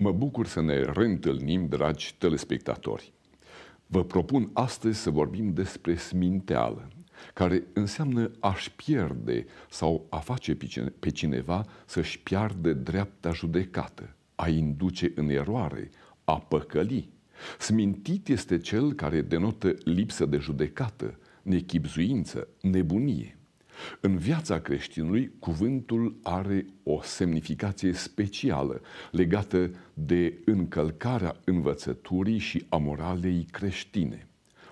Mă bucur să ne reîntâlnim, dragi telespectatori. Vă propun astăzi să vorbim despre sminteală, care înseamnă a-și pierde sau a face pe cineva să-și piardă dreapta judecată, a induce în eroare, a păcăli. Smintit este cel care denotă lipsă de judecată, nechipzuință, nebunie. În viața creștinului, cuvântul are o semnificație specială legată de încălcarea învățăturii și a moralei creștine.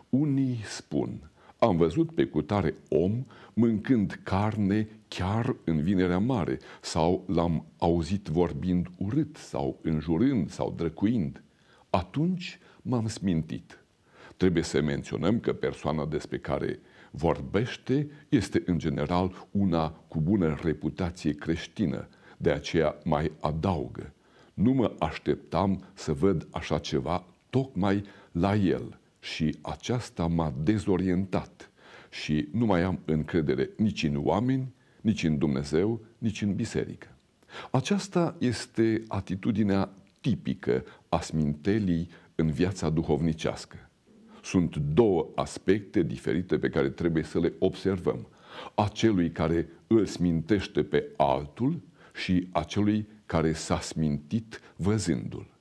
Unii spun, am văzut pe cutare om mâncând carne chiar în vinerea mare sau l-am auzit vorbind urât sau înjurând sau drăcuind. Atunci m-am smintit. Trebuie să menționăm că persoana despre care vorbește este în general una cu bună reputație creștină, de aceea mai adaugă. Nu mă așteptam să văd așa ceva tocmai la el și aceasta m-a dezorientat și nu mai am încredere nici în oameni, nici în Dumnezeu, nici în biserică. Aceasta este atitudinea tipică a smintelii în viața duhovnicească. Sunt două aspecte diferite pe care trebuie să le observăm. Acelui care îl smintește pe altul și acelui care s-a smintit văzându-l.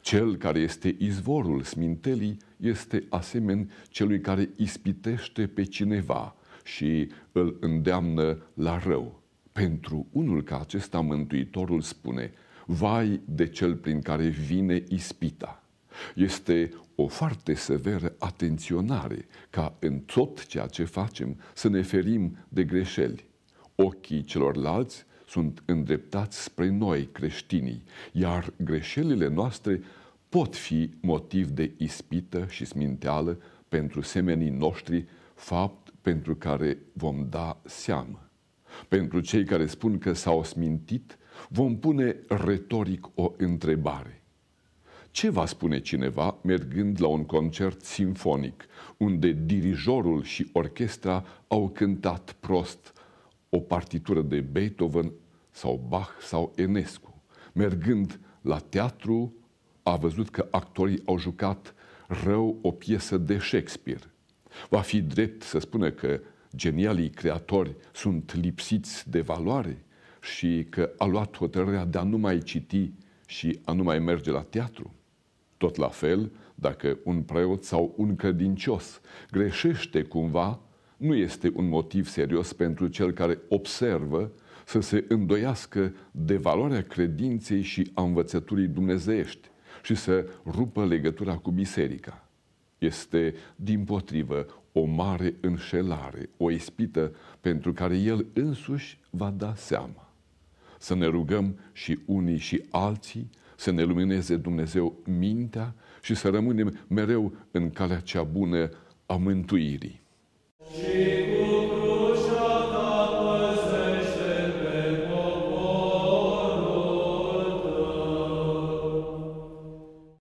Cel care este izvorul smintelii este asemeni celui care ispitește pe cineva și îl îndeamnă la rău. Pentru unul ca acesta, Mântuitorul spune – Vai de cel prin care vine ispita. Este o foarte severă atenționare ca în tot ceea ce facem să ne ferim de greșeli. Ochii celorlalți sunt îndreptați spre noi, creștinii, iar greșelile noastre pot fi motiv de ispită și sminteală pentru semenii noștri, fapt pentru care vom da seamă. Pentru cei care spun că s-au smintit, vom pune retoric o întrebare. Ce va spune cineva mergând la un concert sinfonic, unde dirijorul și orchestra au cântat prost o partitură de Beethoven sau Bach sau Enescu? Mergând la teatru, a văzut că actorii au jucat rău o piesă de Shakespeare. Va fi drept să spună că genialii creatori sunt lipsiți de valoare? și că a luat hotărârea de a nu mai citi și a nu mai merge la teatru. Tot la fel, dacă un preot sau un credincios greșește cumva, nu este un motiv serios pentru cel care observă să se îndoiască de valoarea credinței și a învățăturii dumnezeiești și să rupă legătura cu biserica. Este, din potrivă, o mare înșelare, o ispită pentru care el însuși va da seama să ne rugăm și unii și alții, să ne lumineze Dumnezeu mintea și să rămânem mereu în calea cea bună a mântuirii.